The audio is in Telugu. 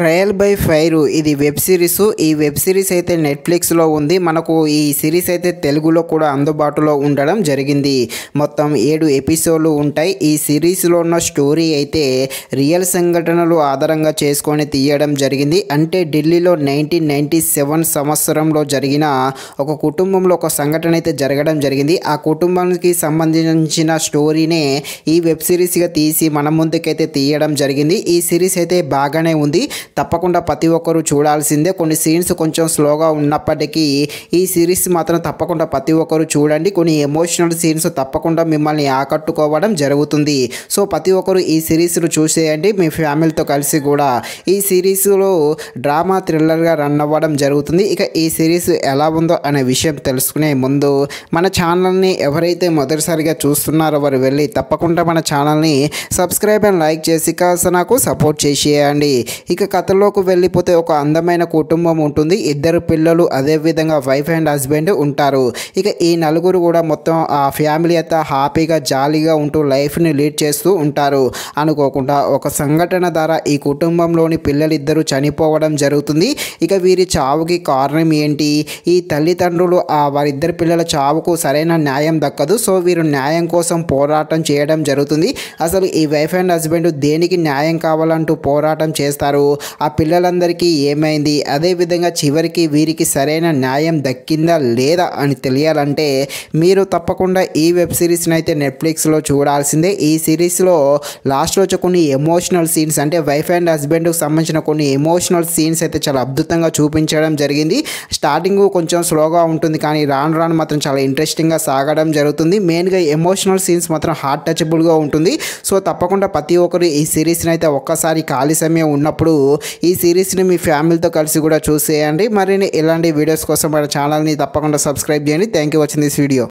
ట్రయల్ బై ఫైర్ ఇది వెబ్ సిరీస్ ఈ వెబ్ సిరీస్ అయితే నెట్ఫ్లిక్స్లో ఉంది మనకు ఈ సిరీస్ అయితే తెలుగులో కూడా అందుబాటులో ఉండడం జరిగింది మొత్తం ఏడు ఎపిసోడ్లు ఉంటాయి ఈ సిరీస్లో ఉన్న స్టోరీ అయితే రియల్ సంఘటనలు ఆధారంగా చేసుకొని తీయడం జరిగింది అంటే ఢిల్లీలో నైన్టీన్ నైన్టీ సెవెన్ సంవత్సరంలో జరిగిన ఒక కుటుంబంలో ఒక సంఘటన అయితే జరగడం జరిగింది ఆ కుటుంబానికి సంబంధించిన స్టోరీనే ఈ వెబ్ సిరీస్గా తీసి మన ముందుకైతే తీయడం జరిగింది ఈ సిరీస్ అయితే బాగానే ఉంది తప్పకుండా ప్రతి ఒక్కరూ చూడాల్సిందే కొన్ని సీన్స్ కొంచెం స్లోగా ఉన్నప్పటికీ ఈ సిరీస్ మాత్రం తప్పకుండా ప్రతి ఒక్కరూ చూడండి కొన్ని ఎమోషనల్ సీన్స్ తప్పకుండా మిమ్మల్ని ఆకట్టుకోవడం జరుగుతుంది సో ప్రతి ఒక్కరు ఈ సిరీస్ను చూసేయండి మీ ఫ్యామిలీతో కలిసి కూడా ఈ సిరీస్లో డ్రామా థ్రిల్లర్గా రన్ అవ్వడం జరుగుతుంది ఇక ఈ సిరీస్ ఎలా ఉందో అనే విషయం తెలుసుకునే ముందు మన ఛానల్ని ఎవరైతే మొదటిసారిగా చూస్తున్నారో వారు వెళ్ళి తప్పకుండా మన ఛానల్ని సబ్స్క్రైబ్ అండ్ లైక్ చేసి కాస్త నాకు సపోర్ట్ చేసేయండి ఇక కథలోకి వెళ్ళిపోతే ఒక అందమైన కుటుంబం ఉంటుంది ఇద్దరు పిల్లలు అదేవిధంగా వైఫ్ అండ్ హస్బెండ్ ఉంటారు ఇక ఈ నలుగురు కూడా మొత్తం ఆ ఫ్యామిలీ అంతా హ్యాపీగా జాలీగా ఉంటూ లైఫ్ని లీడ్ చేస్తూ ఉంటారు అనుకోకుండా ఒక సంఘటన ద్వారా ఈ కుటుంబంలోని పిల్లలిద్దరూ చనిపోవడం జరుగుతుంది ఇక వీరి చావుకి కారణం ఏంటి ఈ తల్లిదండ్రులు ఆ వారిద్దరు పిల్లల చావుకు సరైన న్యాయం దక్కదు సో వీరు న్యాయం కోసం పోరాటం చేయడం జరుగుతుంది అసలు ఈ వైఫ్ అండ్ హస్బెండ్ దేనికి న్యాయం కావాలంటూ పోరాటం చేస్తారు ఆ పిల్లలందరికీ ఏమైంది అదేవిధంగా చివరికి వీరికి సరైన న్యాయం దక్కిందా లేదా అని తెలియాలంటే మీరు తప్పకుండా ఈ వెబ్ సిరీస్ని అయితే నెట్ఫ్లిక్స్లో చూడాల్సిందే ఈ సిరీస్లో లాస్ట్ వచ్చే కొన్ని ఎమోషనల్ సీన్స్ అంటే వైఫ్ అండ్ హస్బెండ్కి సంబంధించిన కొన్ని ఎమోషనల్ సీన్స్ అయితే చాలా అద్భుతంగా చూపించడం జరిగింది స్టార్టింగ్ కొంచెం స్లోగా ఉంటుంది కానీ రాను రాను మాత్రం చాలా ఇంట్రెస్టింగ్గా సాగడం జరుగుతుంది మెయిన్గా ఎమోషనల్ సీన్స్ మాత్రం హార్ట్ టచబుల్గా ఉంటుంది సో తప్పకుండా ప్రతి ఒక్కరు ఈ సిరీస్ని అయితే ఒక్కసారి ఖాళీ సమయం ఉన్నప్పుడు ఈ సిరీస్ని మీ ఫ్యామిలీతో కలిసి కూడా చూసేయండి మరిన్ని ఇలాంటి వీడియోస్ కోసం మన ఛానల్ని తప్పకుండా సబ్స్క్రైబ్ చేయండి థ్యాంక్ యూ వచ్చింది దిస్ వీడియో